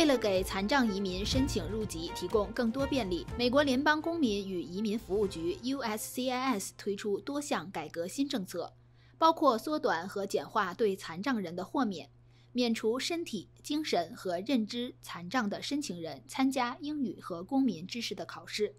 为了给残障移民申请入籍提供更多便利，美国联邦公民与移民服务局 （USCIS） 推出多项改革新政策，包括缩短和简化对残障人的豁免，免除身体、精神和认知残障的申请人参加英语和公民知识的考试，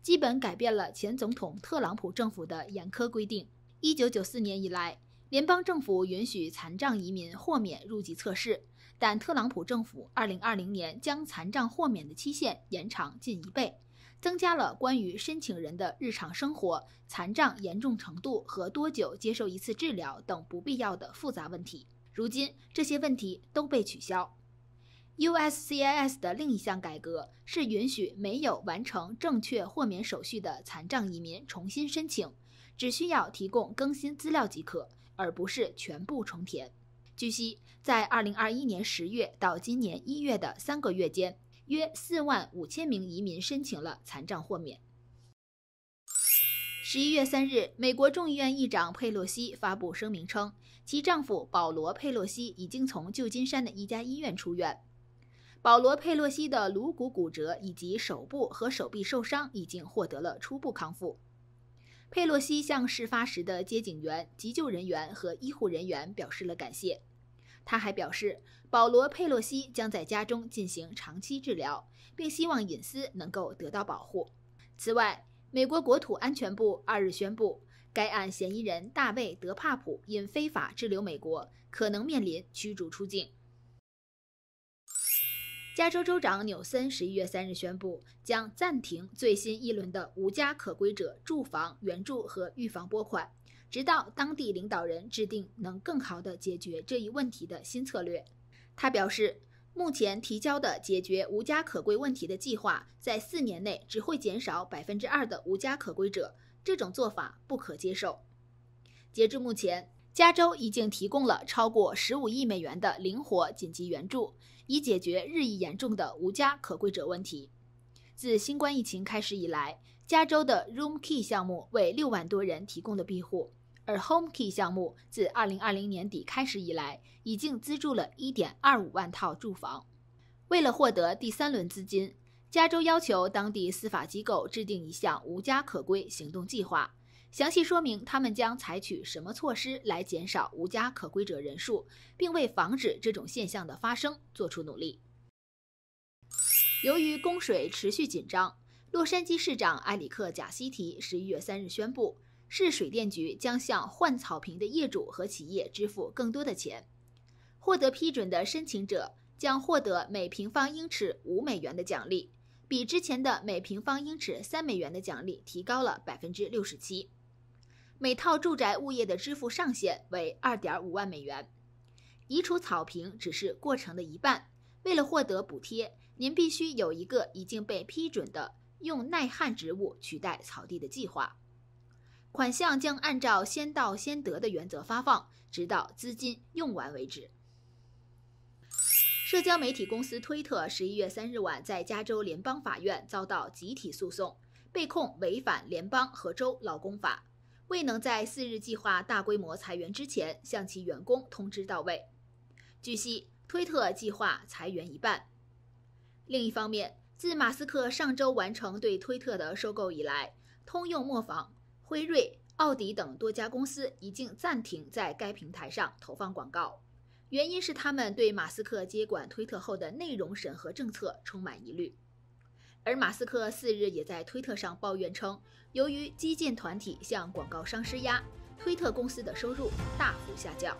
基本改变了前总统特朗普政府的严苛规定。一九九四年以来。联邦政府允许残障移民豁免入籍测试，但特朗普政府二零二零年将残障豁免的期限延长近一倍，增加了关于申请人的日常生活、残障严重程度和多久接受一次治疗等不必要的复杂问题。如今，这些问题都被取消。USCIS 的另一项改革是允许没有完成正确豁免手续的残障移民重新申请，只需要提供更新资料即可。而不是全部重填。据悉，在2021年10月到今年1月的三个月间，约4万5000名移民申请了残障豁免。11月3日，美国众议院议长佩洛西发布声明称，其丈夫保罗·佩洛西已经从旧金山的一家医院出院。保罗·佩洛西的颅骨骨折以及手部和手臂受伤已经获得了初步康复。佩洛西向事发时的接警员、急救人员和医护人员表示了感谢。他还表示，保罗·佩洛西将在家中进行长期治疗，并希望隐私能够得到保护。此外，美国国土安全部二日宣布，该案嫌疑人大卫·德帕普因非法滞留美国，可能面临驱逐出境。加州州长纽森十一月三日宣布，将暂停最新一轮的无家可归者住房援助和预防拨款，直到当地领导人制定能更好地解决这一问题的新策略。他表示，目前提交的解决无家可归问题的计划，在四年内只会减少百分之二的无家可归者，这种做法不可接受。截至目前，加州已经提供了超过十五亿美元的灵活紧急援助。以解决日益严重的无家可归者问题。自新冠疫情开始以来，加州的 Room Key 项目为六万多人提供了庇护，而 Home Key 项目自2020年底开始以来，已经资助了1.25万套住房。为了获得第三轮资金，加州要求当地司法机构制定一项无家可归行动计划。详细说明他们将采取什么措施来减少无家可归者人数，并为防止这种现象的发生做出努力。由于供水持续紧张，洛杉矶市长埃里克·贾西提十一月三日宣布，市水电局将向换草坪的业主和企业支付更多的钱。获得批准的申请者将获得每平方英尺五美元的奖励，比之前的每平方英尺三美元的奖励提高了百分之六十七。每套住宅物业的支付上限为二点五万美元。移除草坪只是过程的一半。为了获得补贴，您必须有一个已经被批准的用耐旱植物取代草地的计划。款项将按照先到先得的原则发放，直到资金用完为止。社交媒体公司推特十一月三日晚在加州联邦法院遭到集体诉讼，被控违反联邦和州劳工法。未能在四日计划大规模裁员之前向其员工通知到位。据悉，推特计划裁员一半。另一方面，自马斯克上周完成对推特的收购以来，通用磨坊、辉瑞、奥迪等多家公司已经暂停在该平台上投放广告，原因是他们对马斯克接管推特后的内容审核政策充满疑虑。而马斯克四日也在推特上抱怨称，由于基建团体向广告商施压，推特公司的收入大幅下降。